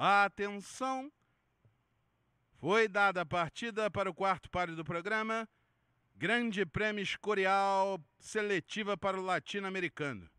A atenção foi dada a partida para o quarto páreo do programa, Grande Prêmio Escorial Seletiva para o Latino-Americano.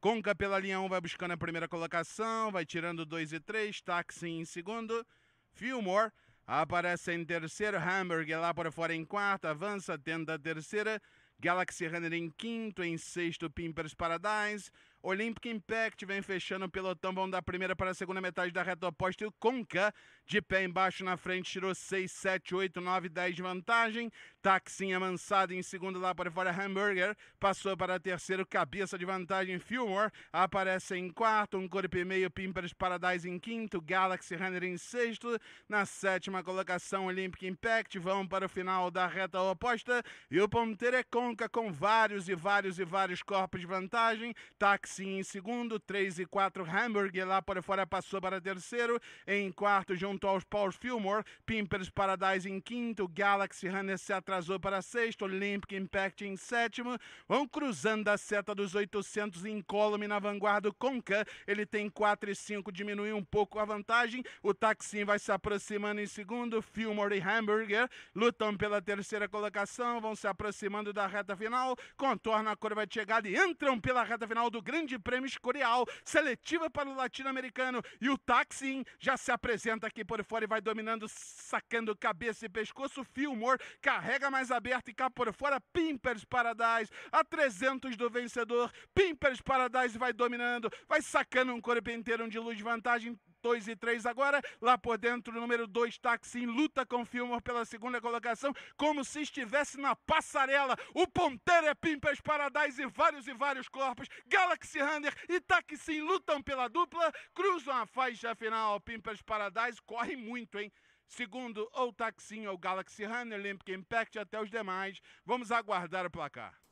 Conca pela linha 1 vai buscando a primeira colocação, vai tirando 2 e 3, Taxi em segundo, Fillmore aparece em terceiro, Hamburg é lá para fora em quarto, avança, tendo a terceira, Galaxy Runner em quinto, em sexto, Pimpers Paradise, Olympic Impact vem fechando o pelotão, vão da primeira para a segunda metade da reta oposta e o Conca de pé embaixo na frente tirou 6, 7, 8, 9, 10 de vantagem. Taxinha amansado em segundo lá para fora, Hamburger passou para terceiro, cabeça de vantagem, Fillmore aparece em quarto, um corpo e meio, Pimpers Paradise em quinto, Galaxy Runner em sexto, na sétima colocação Olympic Impact, vão para o final da reta oposta e o ponteiro é Conca com vários e vários e vários corpos de vantagem. Taxi em segundo, 3 e 4 Hamburg lá por fora passou para terceiro, em quarto junto aos Paul Fillmore, Pimpers Paradise em quinto, Galaxy Runner se atrasou para sexto, Olympic Impact em sétimo, vão cruzando a seta dos 800 em Column na vanguarda Conca, ele tem 4 e 5, diminuiu um pouco a vantagem, o taxi vai se aproximando em segundo, Fillmore e Hamburger lutam pela terceira colocação, vão se aproximando da reta final, contorna a curva de chegada e entram pela reta final do grande Grande Prêmio Escorial, seletiva para o latino-americano. E o Taxin já se apresenta aqui por fora e vai dominando, sacando cabeça e pescoço. Fillmore carrega mais aberto e cá por fora. Pimpers Paradise, a 300 do vencedor. Pimpers Paradise vai dominando, vai sacando um corpo inteiro de luz vantagem. 2 e 3 agora. Lá por dentro, número 2, taxin luta com Filmer pela segunda colocação, como se estivesse na passarela. O ponteiro é pimper's Paradise e vários e vários corpos. Galaxy Hunter e taxin lutam pela dupla, cruzam a faixa final. pimper's Paradise corre muito, hein? Segundo, ou Taxinho ou Galaxy Hunter, Olympic Impact, até os demais. Vamos aguardar o placar.